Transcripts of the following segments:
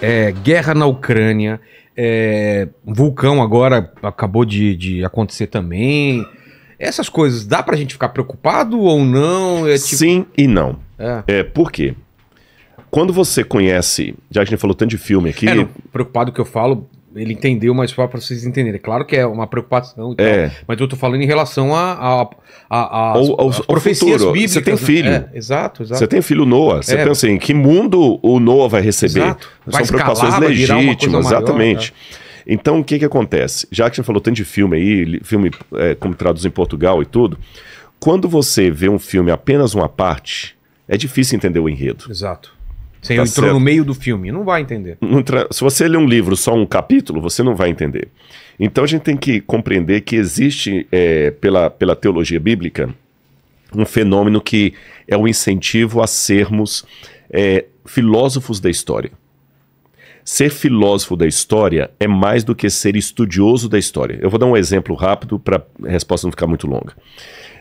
é, guerra na Ucrânia, é, vulcão agora acabou de, de acontecer também. Essas coisas, dá pra gente ficar preocupado ou não? É tipo... Sim e não. É. é, por quê? Quando você conhece, já a gente falou tanto de filme aqui. É, não, preocupado que eu falo, ele entendeu, mas só para vocês entenderem. Claro que é uma preocupação, é. mas eu estou falando em relação a, a, a, a Ou, ao, profecias futuro. bíblicas. Você tem né? filho. É, exato, exato. Você tem filho Noah. Você é. pensa em que mundo o Noah vai receber? Exato. Vai São escalar, preocupações legítimas, maior, exatamente. Né? Então, o que, que acontece? Já que você falou tanto de filme aí, filme é, como traduz em Portugal e tudo, quando você vê um filme apenas uma parte, é difícil entender o enredo. Exato. Você tá entrou certo. no meio do filme, não vai entender. Se você ler um livro, só um capítulo, você não vai entender. Então a gente tem que compreender que existe, é, pela, pela teologia bíblica, um fenômeno que é o um incentivo a sermos é, filósofos da história. Ser filósofo da história é mais do que ser estudioso da história. Eu vou dar um exemplo rápido para a resposta não ficar muito longa.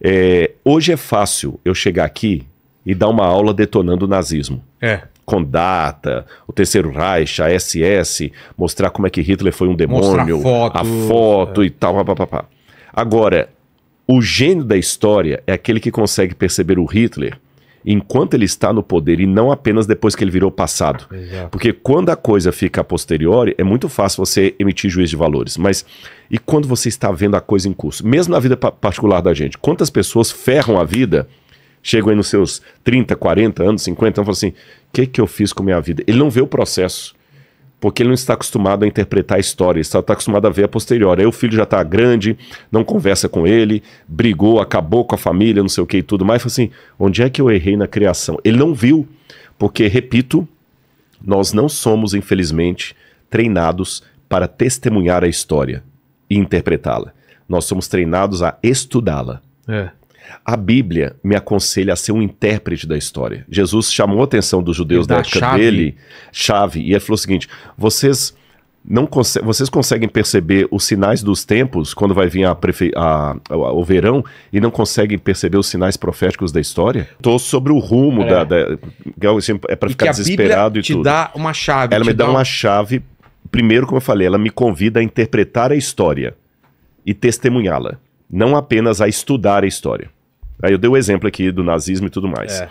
É, hoje é fácil eu chegar aqui e dar uma aula detonando o nazismo. É com data, o Terceiro Reich, a SS, mostrar como é que Hitler foi um demônio, foto, a foto é. e tal, Agora, o gênio da história é aquele que consegue perceber o Hitler enquanto ele está no poder e não apenas depois que ele virou passado. Exato. Porque quando a coisa fica a posteriori, é muito fácil você emitir juízo de valores. Mas e quando você está vendo a coisa em curso? Mesmo na vida particular da gente, quantas pessoas ferram a vida chegam aí nos seus 30, 40 anos, 50 anos, falam assim: o que, que eu fiz com minha vida? Ele não vê o processo, porque ele não está acostumado a interpretar a história, ele está, tá acostumado a ver a posterior. Aí o filho já está grande, não conversa com ele, brigou, acabou com a família, não sei o que e tudo mais. Fala assim: onde é que eu errei na criação? Ele não viu, porque, repito, nós não somos, infelizmente, treinados para testemunhar a história e interpretá-la. Nós somos treinados a estudá-la. É. A Bíblia me aconselha a ser um intérprete da história. Jesus chamou a atenção dos judeus da época chave. dele, chave, e ele falou o seguinte: vocês não conse vocês conseguem perceber os sinais dos tempos quando vai vir a a, a, o verão e não conseguem perceber os sinais proféticos da história? Tô sobre o rumo é. da, da é, assim, é para ficar desesperado e te tudo. dá uma chave. Ela me dá, dá uma chave. Primeiro, como eu falei, ela me convida a interpretar a história e testemunhá-la não apenas a estudar a história. Aí eu dei o exemplo aqui do nazismo e tudo mais. É.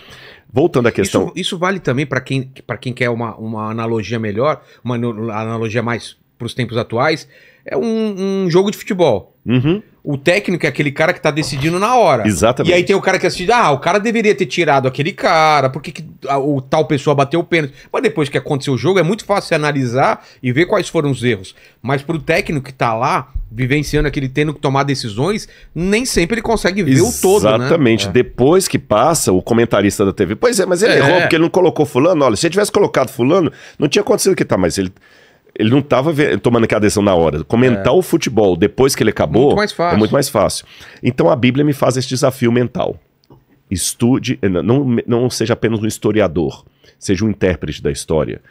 Voltando à questão. Isso, isso vale também para quem, quem quer uma, uma analogia melhor, uma analogia mais para os tempos atuais, é um, um jogo de futebol. Uhum. O técnico é aquele cara que tá decidindo na hora. Exatamente. E aí tem o cara que assiste, ah, o cara deveria ter tirado aquele cara, porque que o tal pessoa bateu o pênalti. Mas depois que aconteceu o jogo, é muito fácil analisar e ver quais foram os erros. Mas pro técnico que tá lá, vivenciando aquele tendo que tomar decisões, nem sempre ele consegue ver Exatamente. o todo, né? Exatamente. É. Depois que passa, o comentarista da TV, pois é, mas ele é. errou porque ele não colocou fulano. Olha, se ele tivesse colocado fulano, não tinha acontecido o que tá, mas ele ele não estava tomando aquela decisão na hora. Comentar é. o futebol depois que ele acabou muito é muito mais fácil. Então a Bíblia me faz esse desafio mental. Estude, eh, não, não seja apenas um historiador, seja um intérprete da história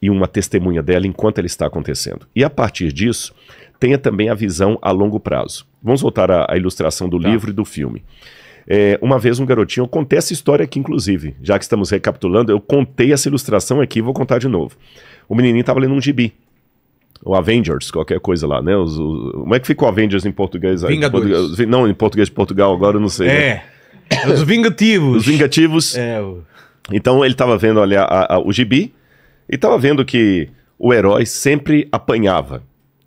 e uma testemunha dela enquanto ela está acontecendo. E a partir disso, tenha também a visão a longo prazo. Vamos voltar à, à ilustração do tá. livro e do filme. É, uma vez um garotinho, eu contei essa história aqui, inclusive, já que estamos recapitulando, eu contei essa ilustração aqui, vou contar de novo. O menininho estava lendo um gibi, o Avengers, qualquer coisa lá, né? Os, os, como é que ficou Avengers em português? Vingadores. não, em português de Portugal, agora eu não sei. Né? É. Né? Os Vingativos. Os Vingativos. É. O... Então ele estava vendo ali a, a, o gibi e estava vendo que o herói sempre apanhava.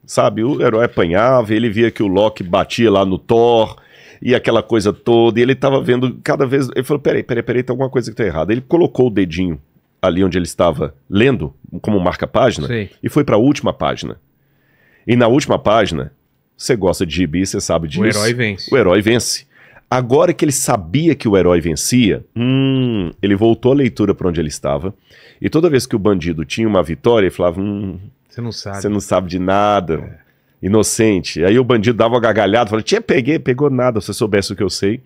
Sabe? O herói apanhava, ele via que o Loki batia lá no Thor, e aquela coisa toda. E ele tava vendo cada vez. Ele falou: peraí, peraí, peraí, tem alguma coisa que tá errada. Ele colocou o dedinho ali onde ele estava lendo, como marca-página, e foi para a última página. E na última página, você gosta de gibi, você sabe disso. O herói vence. O herói vence. Agora que ele sabia que o herói vencia, hum, ele voltou a leitura para onde ele estava. E toda vez que o bandido tinha uma vitória, ele falava: hum, Você não sabe. Você não sabe de nada. É inocente. Aí o bandido dava uma gargalhada, falava, tinha peguei, pegou nada, se você soubesse o que eu sei.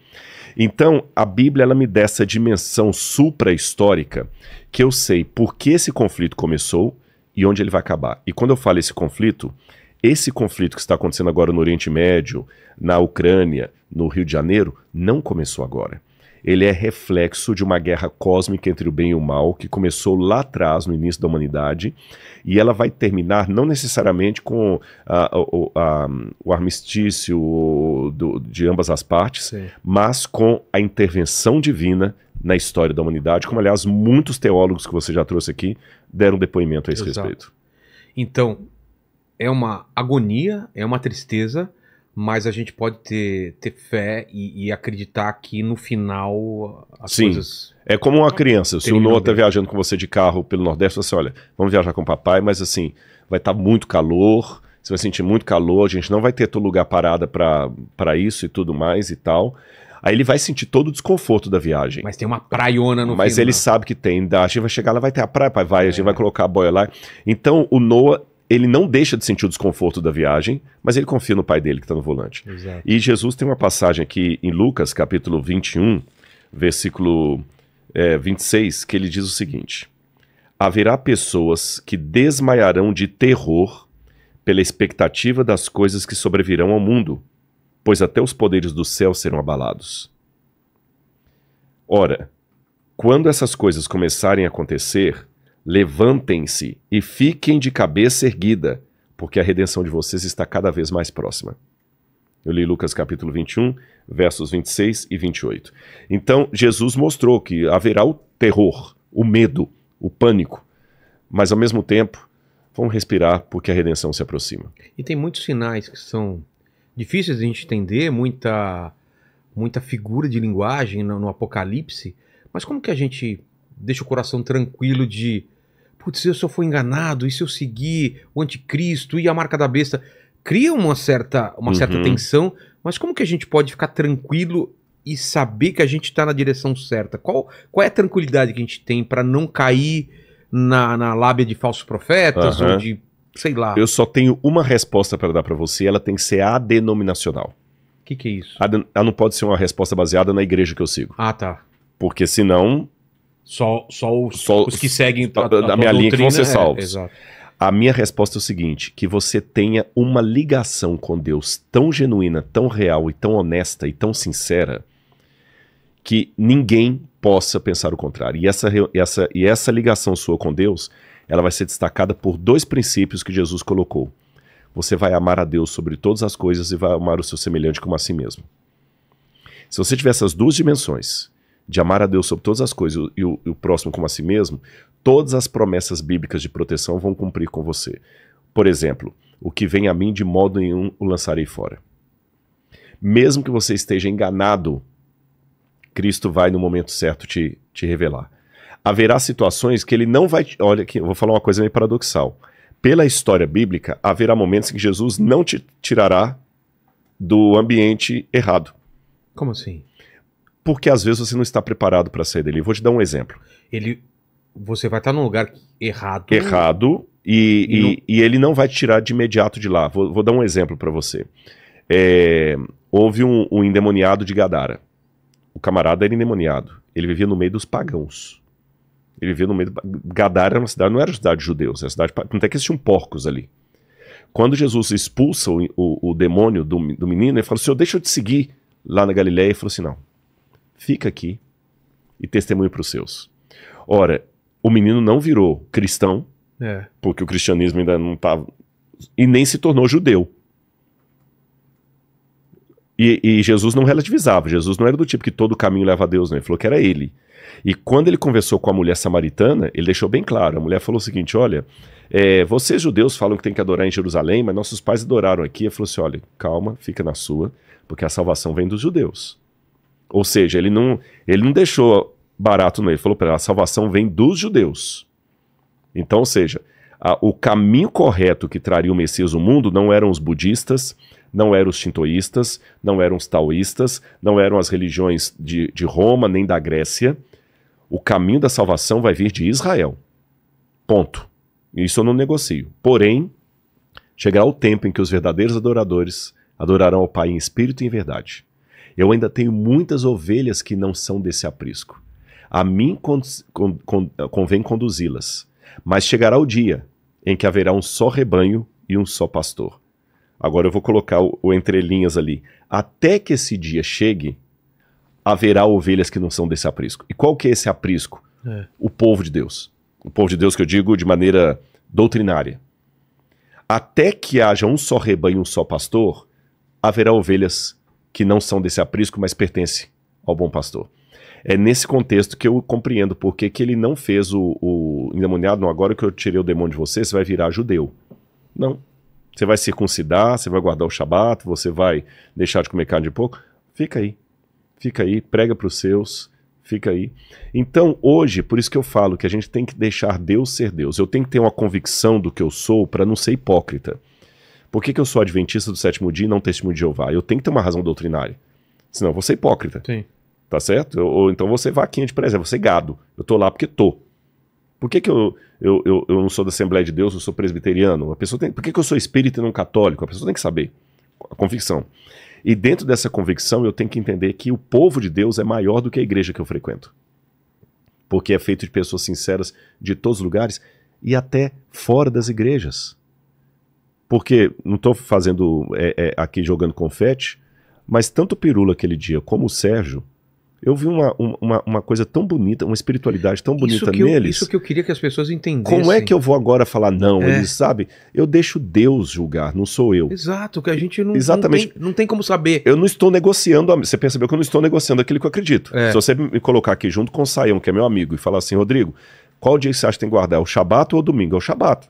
Então, a Bíblia ela me dá essa dimensão supra-histórica que eu sei por que esse conflito começou e onde ele vai acabar. E quando eu falo esse conflito, esse conflito que está acontecendo agora no Oriente Médio, na Ucrânia, no Rio de Janeiro, não começou agora ele é reflexo de uma guerra cósmica entre o bem e o mal que começou lá atrás, no início da humanidade, e ela vai terminar não necessariamente com a, ah, a, a, o armistício do, de ambas as partes, Sim. mas com a intervenção divina na história da humanidade, como aliás muitos teólogos que você já trouxe aqui deram depoimento a esse Exato. respeito. Então, é uma agonia, é uma tristeza, mas a gente pode ter, ter fé e, e acreditar que no final as Sim. coisas. É como uma criança. Se o Noah está viajando com você de carro pelo Nordeste, você assim, olha, vamos viajar com o papai, mas assim, vai estar tá muito calor, você vai sentir muito calor, a gente não vai ter todo lugar parada para isso e tudo mais e tal. Aí ele vai sentir todo o desconforto da viagem. Mas tem uma praiona no Mas final. ele né? sabe que tem. A gente vai chegar lá, vai ter a praia, vai, é. a gente é. vai colocar a boia lá. Então o Noah ele não deixa de sentir o desconforto da viagem, mas ele confia no pai dele que está no volante. Exato. E Jesus tem uma passagem aqui em Lucas, capítulo 21, versículo é, 26, que ele diz o seguinte: Haverá pessoas que desmaiarão de terror pela expectativa das coisas que sobrevirão ao mundo, pois até os poderes do céu serão abalados. Ora, quando essas coisas começarem a acontecer, Levantem-se e fiquem de cabeça erguida, porque a redenção de vocês está cada vez mais próxima. Eu li Lucas capítulo 21, versos 26 e 28. Então, Jesus mostrou que haverá o terror, o medo, o pânico, mas ao mesmo tempo, vamos respirar porque a redenção se aproxima. E tem muitos sinais que são difíceis de a gente entender, muita muita figura de linguagem no, no Apocalipse, mas como que a gente deixa o coração tranquilo de putz, se eu for enganado, e se eu seguir o anticristo e a marca da besta? Cria uma certa, uma uhum. certa tensão, mas como que a gente pode ficar tranquilo e saber que a gente está na direção certa? Qual, qual é a tranquilidade que a gente tem para não cair na, na lábia de falsos profetas uhum. ou de sei lá? Eu só tenho uma resposta para dar para você, ela tem que ser a denominacional. O que, que é isso? Ela não pode ser uma resposta baseada na igreja que eu sigo. Ah, tá. Porque senão só, só, os, só os que seguem a, a, a, minha linha que vão ser é, salvos. É, exato. A minha resposta é o seguinte: que você tenha uma ligação com Deus tão genuína, tão real e tão honesta e tão sincera que ninguém possa pensar o contrário. E essa, essa, e essa ligação sua com Deus, ela vai ser destacada por dois princípios que Jesus colocou. Você vai amar a Deus sobre todas as coisas e vai amar o seu semelhante como a si mesmo. Se você tiver essas duas dimensões, de amar a Deus sobre todas as coisas e o, e o próximo como a si mesmo, todas as promessas bíblicas de proteção vão cumprir com você. Por exemplo, o que vem a mim de modo nenhum o lançarei fora. Mesmo que você esteja enganado, Cristo vai no momento certo te, te revelar. Haverá situações que ele não vai. Te... Olha, aqui, eu vou falar uma coisa meio paradoxal. Pela história bíblica, haverá momentos em que Jesus não te tirará do ambiente errado. Como assim? porque às vezes você não está preparado para sair dele. vou te dar um exemplo. Ele, você vai estar tá num lugar errado. Errado e, e, não... e, ele não vai te tirar de imediato de lá. Vou, vou dar um exemplo para você. É, houve um, um endemoniado de Gadara. O camarada era endemoniado. Ele vivia no meio dos pagãos. Ele vivia no meio. Do... Gadara era uma cidade, não era cidade de judeus, era cidade. Tanto é que existiam porcos ali. Quando Jesus expulsa o, o, o demônio do, do menino, ele fala: Senhor, deixa eu te seguir lá na Galiléia. Ele falou assim: Não, fica aqui e testemunhe para os seus. Ora, o menino não virou cristão, é. porque o cristianismo ainda não estava. Tá e nem se tornou judeu. E, e, Jesus não relativizava, Jesus não era do tipo que todo caminho leva a Deus, não. Né? Ele falou que era ele. E quando ele conversou com a mulher samaritana, ele deixou bem claro: a mulher falou o seguinte, olha, é, vocês judeus falam que tem que adorar em Jerusalém, mas nossos pais adoraram aqui. Ele falou assim: olha, calma, fica na sua, porque a salvação vem dos judeus. Ou seja, ele não, ele não deixou barato não. Ele falou para a salvação vem dos judeus. Então, ou seja, a, o caminho correto que traria o Messias ao mundo não eram os budistas, não eram os tintoístas, não eram os taoístas, não eram as religiões de, de Roma nem da Grécia. O caminho da salvação vai vir de Israel. Ponto. Isso eu não negocio. Porém, chegará o tempo em que os verdadeiros adoradores adorarão ao Pai em espírito e em verdade. Eu ainda tenho muitas ovelhas que não são desse aprisco. A mim con con con convém conduzi-las. Mas chegará o dia em que haverá um só rebanho e um só pastor. Agora eu vou colocar o, o entrelinhas ali. Até que esse dia chegue, haverá ovelhas que não são desse aprisco. E qual que é esse aprisco? É. O povo de Deus. O povo de Deus que eu digo de maneira doutrinária. Até que haja um só rebanho, e um só pastor, haverá ovelhas que não são desse aprisco, mas pertencem ao bom pastor. É nesse contexto que eu compreendo por que ele não fez o, o endemoniado, não, agora que eu tirei o demônio de você, você vai virar judeu. Não. Você vai circuncidar, você vai guardar o shabat, você vai deixar de comer carne de pouco. Fica aí. Fica aí, prega para os seus, fica aí. Então, hoje, por isso que eu falo que a gente tem que deixar Deus ser Deus. Eu tenho que ter uma convicção do que eu sou para não ser hipócrita. Por que, que eu sou adventista do sétimo dia e não testemunho de Jeová? Eu tenho que ter uma razão doutrinária. Senão eu vou ser hipócrita. Sim. Tá certo? Ou então você vaquinha de presente, você é gado. Eu tô lá porque tô. Por que, que eu, eu, eu, eu, não sou da Assembleia de Deus, eu sou presbiteriano? A pessoa tem, por que, que eu sou espírita e não católico? A pessoa tem que saber. A convicção. E dentro dessa convicção, eu tenho que entender que o povo de Deus é maior do que a igreja que eu frequento. Porque é feito de pessoas sinceras de todos os lugares e até fora das igrejas. Porque não estou fazendo é, é, aqui jogando confete, mas tanto Pirula aquele dia como o Sérgio, eu vi uma, uma, uma coisa tão bonita, uma espiritualidade tão bonita isso neles. Eu, isso que eu queria que as pessoas entendessem. Como é que eu vou agora falar não? É. Eles sabem? Eu deixo Deus julgar, não sou eu. Exato, que a gente não, Exatamente. Não tem, não, tem, como saber. Eu não estou negociando, você percebeu que eu não estou negociando aquilo que eu acredito. É. Se você me colocar aqui junto com o Saião, que é meu amigo, e falar assim, Rodrigo, qual dia você acha que tem que guardar? É o Shabat ou o domingo? É o Shabat.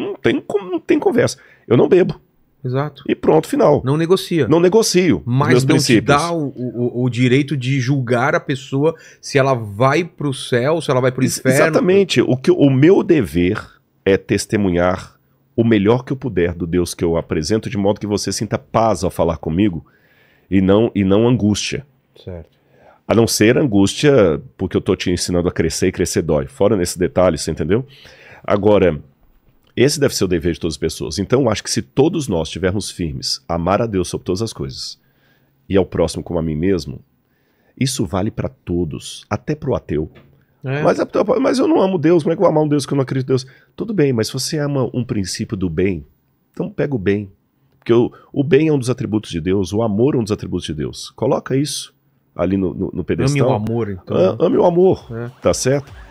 Não tem, não tem conversa. Eu não bebo. Exato. E pronto, final. Não negocia. Não negocio. Mas não princípios. te dá o, o, o, direito de julgar a pessoa se ela vai para o céu, se ela vai para o inferno. Exatamente. O, que, o meu dever é testemunhar o melhor que eu puder do Deus que eu apresento, de modo que você sinta paz ao falar comigo e não, e não angústia. Certo. A não ser angústia porque eu estou te ensinando a crescer e crescer dói. Fora nesse detalhe, você entendeu? Agora, esse deve ser o dever de todas as pessoas. Então, eu acho que se todos nós estivermos firmes, amar a Deus sobre todas as coisas e ao próximo como a mim mesmo, isso vale para todos, até para o ateu. É. Mas, é, mas eu não amo Deus, como é que eu vou amar um Deus que eu não acredito em Deus? Tudo bem, mas se você ama um princípio do bem, então pega o bem. Porque o, o bem é um dos atributos de Deus, o amor é um dos atributos de Deus. Coloca isso ali no, no, no pedestal. Ame o amor, então. Ah, né? ame o amor, é. tá certo?